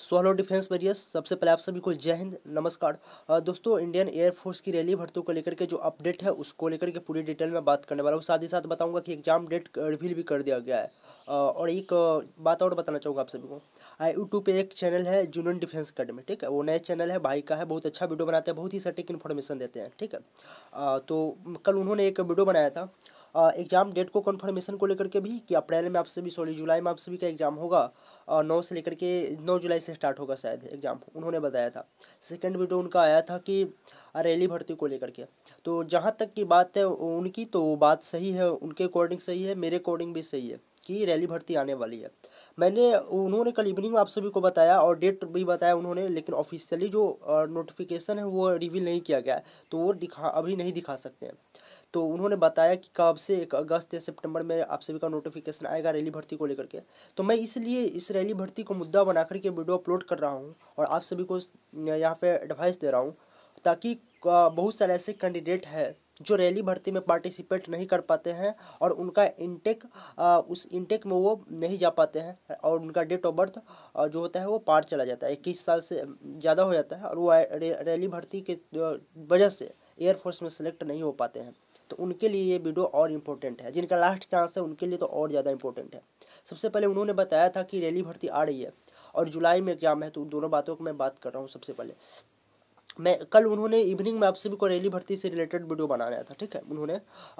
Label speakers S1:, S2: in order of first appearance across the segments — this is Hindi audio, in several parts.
S1: सोलो डिफेंस वेरियस सबसे पहले आप सभी को जय हिंद नमस्कार दोस्तों इंडियन एयरफोर्स की रैली भर्तियों को लेकर के जो अपडेट है उसको लेकर के पूरी डिटेल में बात करने वाला हूँ साथ ही साथ बताऊँगा कि एग्जाम डेट रिवील भी कर दिया गया है और एक बात और बताना चाहूँगा आप सभी को यूट्यूब पे एक चैनल है जूनियन डिफेंस अकेडमी ठीक है वो नया चैनल है भाई का है बहुत अच्छा वीडियो बनाते हैं बहुत ही सटीक इन्फॉर्मेशन देते हैं ठीक है तो कल उन्होंने एक वीडियो बनाया था एग्ज़ाम डेट को कन्फर्मेशन को लेकर के भी कि अप्रैल में आप सभी सॉरी जुलाई में आप सभी का एग्ज़ाम होगा और नौ से लेकर के नौ जुलाई से स्टार्ट होगा शायद एग्ज़ाम उन्होंने बताया था सेकंड वीडियो उनका आया था कि रैली भर्ती को लेकर के तो जहाँ तक की बात है उनकी तो वो बात सही है उनके अकॉर्डिंग सही है मेरे अकॉर्डिंग भी सही है कि रैली भर्ती आने वाली है मैंने उन्होंने कल इवनिंग में आप सभी को बताया और डेट भी बताया उन्होंने लेकिन ऑफिशियली जो नोटिफिकेशन है वो रिवील नहीं किया गया है तो वो दिखा अभी नहीं दिखा सकते हैं तो उन्होंने बताया कि कब से एक अगस्त या सितंबर में आप सभी का नोटिफिकेशन आएगा रैली भर्ती को लेकर के तो मैं इसलिए इस रैली भर्ती को मुद्दा बना करके वीडियो अपलोड कर रहा हूँ और आप सभी को यहाँ पे एडवाइस दे रहा हूँ ताकि बहुत सारे ऐसे कैंडिडेट हैं जो रैली भर्ती में पार्टिसिपेट नहीं कर पाते हैं और उनका इंटेक उस इनटेक में वो नहीं जा पाते हैं और उनका डेट ऑफ बर्थ जो होता है वो पार चला जाता है इक्कीस साल से ज़्यादा हो जाता है और वो रैली भर्ती के वजह से एयरफोर्स में सेलेक्ट नहीं हो पाते हैं तो उनके लिए ये वीडियो और इम्पोर्टेंट है जिनका लास्ट चांस है उनके लिए तो और ज़्यादा इम्पोर्टेंट है सबसे पहले उन्होंने बताया था कि रैली भर्ती आ रही है और जुलाई में एग्जाम है तो उन दोनों बातों की मैं बात कर रहा हूँ सबसे पहले मैं कल उन्होंने इवनिंग में आप सभी को रैली भर्ती से रिलेटेड वीडियो बनाया था ठीक है उन्होंने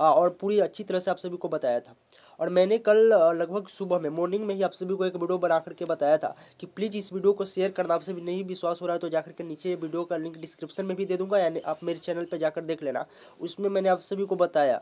S1: और पूरी अच्छी तरह से आप सभी को बताया था और मैंने कल लगभग सुबह में मॉर्निंग में ही आप सभी को एक वीडियो बना करके बताया था कि प्लीज़ इस वीडियो को शेयर करना आपसे भी नहीं विश्वास हो रहा है तो जाकर के नीचे वीडियो का लिंक डिस्क्रिप्शन में भी दे दूंगा यानी आप मेरे चैनल पर जाकर देख लेना उसमें मैंने आप सभी को बताया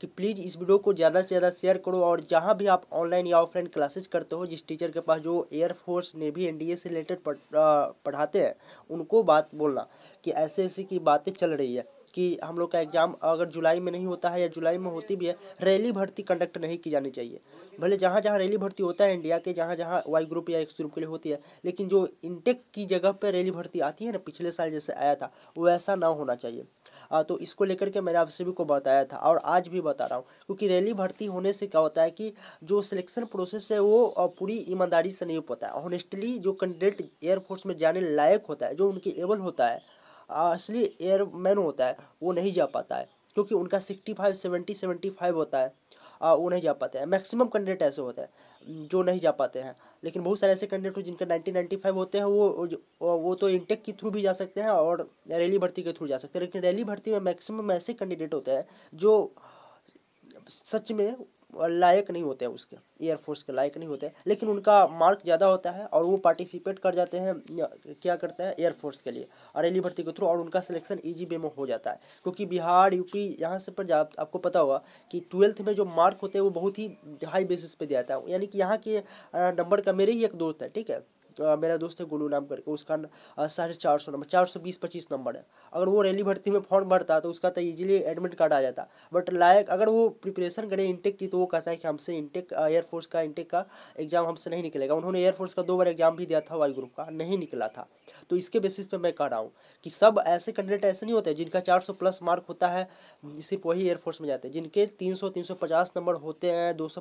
S1: कि प्लीज़ इस वीडियो को ज़्यादा से ज़्यादा शेयर करो और जहाँ भी आप ऑनलाइन या ऑफलाइन क्लासेज करते हो जिस टीचर के पास जो एयरफोर्स नेवी ए से रिलेटेड पढ़ाते हैं उनको बात बोलना कि ऐसे ऐसे की बातें चल रही है कि हम लोग का एग्ज़ाम अगर जुलाई में नहीं होता है या जुलाई में होती भी है रैली भर्ती कंडक्ट नहीं की जानी चाहिए भले जहाँ जहाँ रैली भर्ती होता है इंडिया के जहाँ जहाँ वाई ग्रुप या एक्स ग्रुप के लिए होती है लेकिन जो इंटेक की जगह पर रैली भर्ती आती है ना पिछले साल जैसे आया था वैसा ना होना चाहिए आ, तो इसको लेकर के मैंने आप सभी को बताया था और आज भी बता रहा हूँ क्योंकि रैली भर्ती होने से क्या होता है कि जो सिलेक्शन प्रोसेस है वो पूरी ईमानदारी से नहीं हो पाता है ऑनेस्टली जो कैंडिडेट एयरफोर्स में जाने लायक होता है जो उनकी एबल होता है असली एयरमैन होता है वो नहीं जा पाता है क्योंकि उनका sixty five seventy seventy five होता है आ, वो नहीं जा पाते हैं मैक्सिमम कैंडिडेट ऐसे होते हैं जो नहीं जा पाते हैं लेकिन बहुत सारे ऐसे कैंडिडेट हो जिनका नाइन्टी नाइन्टी फाइव होते हैं वो वो तो इंटेक के थ्रू भी जा सकते हैं और रैली भर्ती के थ्रू जा सकते हैं लेकिन रैली भर्ती में मैक्सिमम ऐसे कैंडिडेट होते हैं जो सच में लायक नहीं होते हैं उसके एयरफोर्स के लायक नहीं होते हैं लेकिन उनका मार्क ज़्यादा होता है और वो पार्टिसिपेट कर जाते हैं क्या करते हैं एयरफोर्स के लिए एली भर्ती के थ्रू और उनका सिलेक्शन ई वे में हो जाता है क्योंकि बिहार यूपी यहाँ से पर जा आपको पता होगा कि ट्वेल्थ में जो मार्क होते हैं वो बहुत ही हाई बेसिस पे दिया जाता है यानी कि यहाँ के नंबर का मेरे ही एक दोस्त है ठीक है आ, मेरा दोस्त है गुलू नाम करके उसका साढ़े चार सौ नंबर चार सौ बीस पच्चीस नंबर है अगर वो रैली भर्ती में फॉर्म भरता तो उसका तो ईजिली एडमिट कार्ड आ जाता बट लायक अगर वो प्रिपरेशन करे इनटेक की तो वो कहता है कि हमसे इनटेक एयरफोर्स का इनटेक का एग्ज़ाम हमसे नहीं निकलेगा उन्होंने एयरफोर्स का दो बार एग्ज़ाम भी दिया था वाई ग्रुप का नहीं निकला था तो इसके बेसिस पर मैं कह रहा हूँ कि सब ऐसे कैंडिडेट ऐसे नहीं होते जिनका सौ प्लस मार्क होता है सिर्फ वही एयरफोर्स में जाते हैं जिनके सौ पचास नंबर होते हैं दो सौ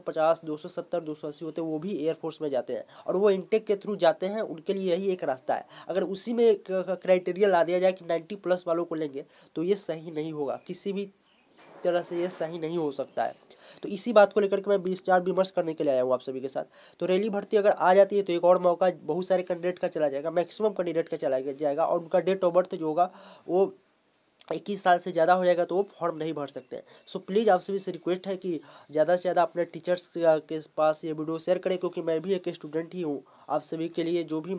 S1: अस्सी होते हैं वो भी एयरफोर्स में जाते हैं और वो इनटेक के थ्रू जाते हैं उनके लिए यही एक रास्ता है अगर उसी में क्राइटेरिया ला दिया जाए कि नाइन्टी प्लस वालों को लेंगे तो ये सही नहीं होगा किसी भी तरह से ये सही नहीं हो सकता है तो इसी बात को लेकर के मैं विचार विमर्श करने के लिए आया हूँ आप सभी के साथ तो रैली भर्ती अगर आ जाती है तो एक और मौका बहुत सारे कैंडिडेट का चला जाएगा मैक्सिमम कैंडिडेट का चला जाएगा और उनका डेट ऑफ बर्थ जो होगा वो इक्कीस साल से ज़्यादा हो जाएगा तो वो फॉर्म नहीं भर सकते हैं सो प्लीज़ आप सभी से रिक्वेस्ट है कि ज़्यादा से ज़्यादा अपने टीचर्स के पास ये वीडियो शेयर करें क्योंकि मैं भी एक स्टूडेंट ही हूँ आप सभी के लिए जो भी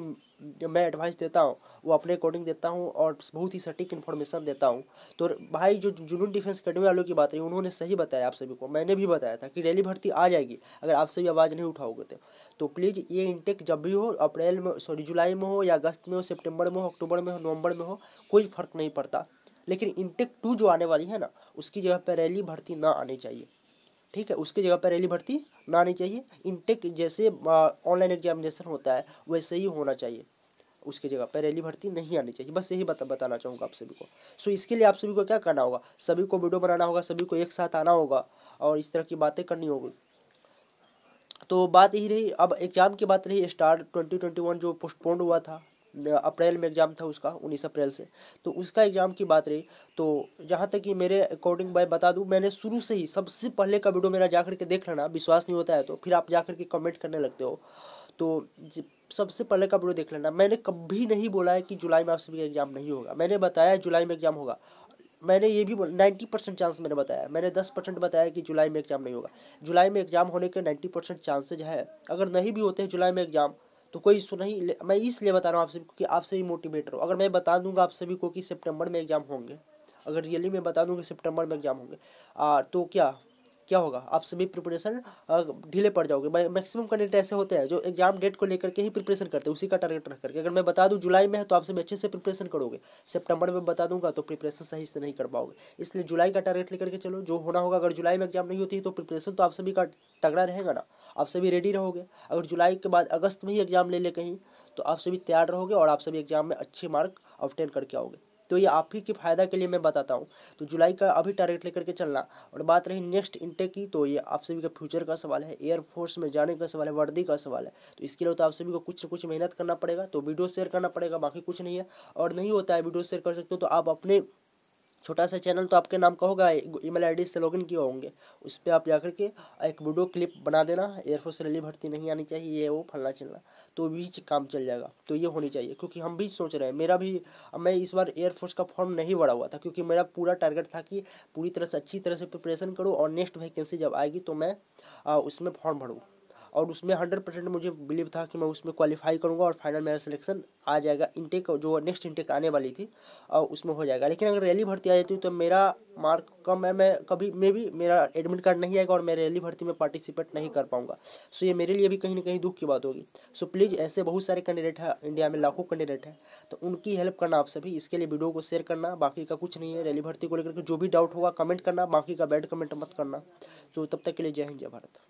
S1: मैं एडवाइस देता हूँ वो अपने अकॉर्डिंग देता हूँ और बहुत ही सटीक इन्फॉर्मेशन देता हूँ तो भाई जो जुनून डिफेंस अकेडमी वालों की बात रही उन्होंने सही बताया आप सभी को मैंने भी बताया था कि रैली भर्ती आ जाएगी अगर आप सभी आवाज़ नहीं उठाओगे तो तो प्लीज़ ये इंटेक जब भी हो अप्रैल में सॉरी जुलाई में हो या अगस्त में हो सेप्टेम्बर में हो अक्टूबर में हो नवंबर में हो कोई फ़र्क नहीं पड़ता लेकिन इंटेक टू जो आने वाली है ना उसकी जगह पर रैली भर्ती ना आनी चाहिए ठीक है उसकी जगह पर रैली भर्ती ना आनी चाहिए इनटेक जैसे ऑनलाइन एग्जामिनेशन होता है वैसे ही होना चाहिए उसकी जगह पर रैली भर्ती नहीं आनी चाहिए बस यही बता बताना चाहूँगा आप सभी को सो इसके लिए आप सभी को क्या करना होगा सभी को वीडियो बनाना होगा सभी को एक साथ आना होगा और इस तरह की बातें करनी होगी तो बात यही रही अब एग्ज़ाम की बात रही स्टार्ट ट्वेंटी ट्वेंटी वन जो पोस्टपोन्ड हुआ था अप्रैल में एग्ज़ाम था उसका उन्नीस अप्रैल से तो उसका एग्ज़ाम की बात रही तो जहाँ तक कि मेरे अकॉर्डिंग भाई बता दूँ मैंने शुरू से ही सबसे पहले का वीडियो मेरा जा के देख लेना विश्वास नहीं होता है तो फिर आप जा के कमेंट करने लगते हो तो सबसे पहले का वीडियो देख लेना मैंने कभी नहीं बोला है कि जुलाई में आप सभी का एग्ज़ाम नहीं होगा मैंने बताया जुलाई में एग्ज़ाम होगा मैंने ये भी बोला नाइन्टी परसेंट चांस मैंने बताया मैंने दस परसेंट बताया कि जुलाई में एग्ज़ाम नहीं होगा जुलाई में एग्ज़ाम होने के नाइन्टी परसेंट चांसेज है अगर नहीं भी होते हैं जुलाई में एग्ज़ाम तो कोई इशू नहीं मैं इसलिए बता रहा हूँ आप सभी को कि आप सभी मोटिवेट रहो अगर मैं बता दूंगा आप सभी को कि सितंबर में एग्ज़ाम होंगे अगर रियली मैं बता दूँ सितंबर में एग्ज़ाम होंगे आ, तो क्या क्या होगा आप सभी प्रिपरेशन ढीले पड़ जाओगे मैक्सिमम कैंडिडेट ऐसे होते हैं जो एग्जाम डेट को लेकर के ही प्रिपरेशन करते हैं उसी का टारगेट रख करके अगर मैं बता दूँ जुलाई में है तो आप सभी अच्छे से प्रिपरेशन करोगे सेप्टेम्बर में बता दूंगा तो प्रिपरेशन सही से नहीं कर पाओगे इसलिए जुलाई का टारगेट लेकर के चलो जो होना होगा अगर जुलाई में एग्जाम नहीं होती है तो प्रिपरेशन तो आप सभी का तगड़ा रहेगा ना आप सभी रेडी रहोगे अगर जुलाई के बाद अगस्त में ही एग्जाम ले ले कहीं तो आप सभी तैयार रहोगे और आप सभी एग्जाम में अच्छे मार्क ऑप्टेन करके आओगे तो ये आप ही के फ़ायदा के लिए मैं बताता हूँ तो जुलाई का अभी टारगेट लेकर के चलना और बात रही नेक्स्ट इंटेक की तो ये आप सभी का फ्यूचर का सवाल है एयरफोर्स में जाने का सवाल है वर्दी का सवाल है तो इसके लिए तो आप सभी को कुछ ना कुछ मेहनत करना पड़ेगा तो वीडियो शेयर करना पड़ेगा बाकी कुछ नहीं है और नहीं होता है वीडियो शेयर कर सकते हो तो आप अपने छोटा सा चैनल तो आपके नाम का होगा ईमेल आईडी से लॉगिन किए होंगे उस पर आप जाकर के एक वीडियो क्लिप बना देना एयरफोर्स रैली भर्ती नहीं आनी चाहिए ये वो फलना चलना तो भी काम चल जाएगा तो ये होनी चाहिए क्योंकि हम भी सोच रहे हैं मेरा भी मैं इस बार एयरफोर्स का फॉर्म नहीं भरा हुआ था क्योंकि मेरा पूरा टारगेट था कि पूरी तरह से अच्छी तरह से प्रिपरेशन करूँ और नेक्स्ट वैकेंसी जब आएगी तो मैं उसमें फॉर्म भरूँ और उसमें हंड्रेड परसेंट मुझे बिलीव था कि मैं उसमें क्वालिफाई करूँगा और फाइनल मेरा सिलेक्शन आ जाएगा इंटेक जो नेक्स्ट इनटेक आने वाली थी और उसमें हो जाएगा लेकिन अगर रैली भर्ती आ जाती तो मेरा मार्क कम है मैं कभी मे भी मेरा एडमिट कार्ड नहीं आएगा और मैं रैली भर्ती में पार्टिसिपेट नहीं कर पाऊँगा सो ये मेरे लिए भी कहीं ना कहीं दुख की बात होगी सो प्लीज़ ऐसे बहुत सारे कैंडिडेट हैं इंडिया में लाखों कैंडिडेट हैं तो उनकी हेल्प करना आप सभी इसके लिए वीडियो को शेयर करना बाकी का कुछ नहीं है रैली भर्ती को लेकर के जो भी डाउट होगा कमेंट करना बाकी का बैड कमेंट मत करना तो तब तक के लिए जय हिंद जय भारत